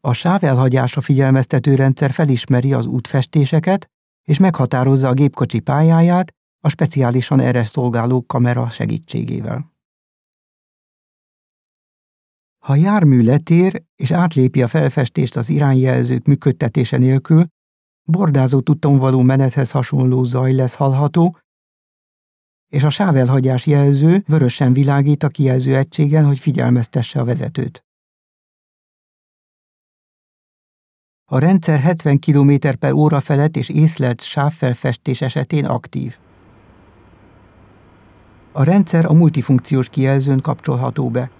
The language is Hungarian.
A sávelhagyásra figyelmeztető rendszer felismeri az útfestéseket, és meghatározza a gépkocsi pályáját a speciálisan erre szolgáló kamera segítségével. Ha a jármű letér és átlépi a felfestést az irányjelzők működtetése nélkül, bordázó tudton való menethez hasonló zaj lesz hallható, és a sávelhagyás jelző vörösen világít a kijelző egységen, hogy figyelmeztesse a vezetőt. A rendszer 70 km per óra felett és észlelt sávfelfestés esetén aktív. A rendszer a multifunkciós kijelzőn kapcsolható be.